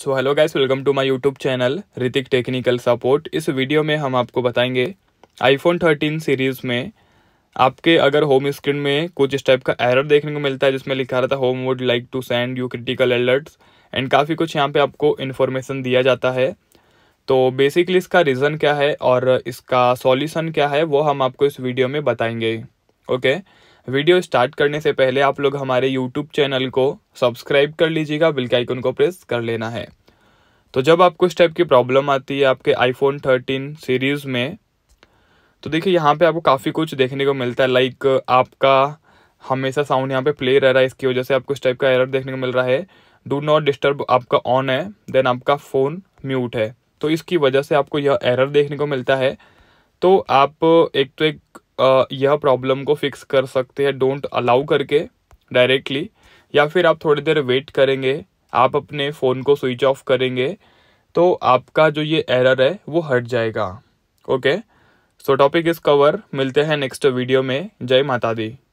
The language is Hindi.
So hello guys welcome to my YouTube channel Hrithik technical support इस वीडियो में हम आपको बताएंगे आईफोन 13 सीरीज़ में आपके अगर होम स्क्रीन में कुछ इस टाइप का एरर देखने को मिलता है जिसमें लिखा रहता है Home would like to send you critical alerts and काफ़ी कुछ यहाँ पे आपको इन्फॉर्मेशन दिया जाता है तो बेसिकली इसका रीज़न क्या है और इसका सॉल्यूशन क्या है वो हम आपको इस वीडियो में बताएंगे ओके okay? वीडियो स्टार्ट करने से पहले आप लोग हमारे यूट्यूब चैनल को सब्सक्राइब कर लीजिएगा बिल के आइकन को प्रेस कर लेना है तो जब आपको इस टाइप की प्रॉब्लम आती है आपके आईफोन थर्टीन सीरीज़ में तो देखिए यहाँ पे आपको काफ़ी कुछ देखने को मिलता है लाइक आपका हमेशा साउंड यहाँ पे प्ले रह रहा है इसकी वजह से आपको इस टाइप का एरर देखने को मिल रहा है डू नॉट डिस्टर्ब आपका ऑन है देन आपका फ़ोन म्यूट है तो इसकी वजह से आपको यह एरर देखने को मिलता है तो आप एक तो एक यह प्रॉब्लम को फिक्स कर सकते हैं डोंट अलाउ करके डायरेक्टली या फिर आप थोड़ी देर वेट करेंगे आप अपने फ़ोन को स्विच ऑफ करेंगे तो आपका जो ये एरर है वो हट जाएगा okay so topic is cover मिलते हैं नेक्स्ट वीडियो में जय माता दी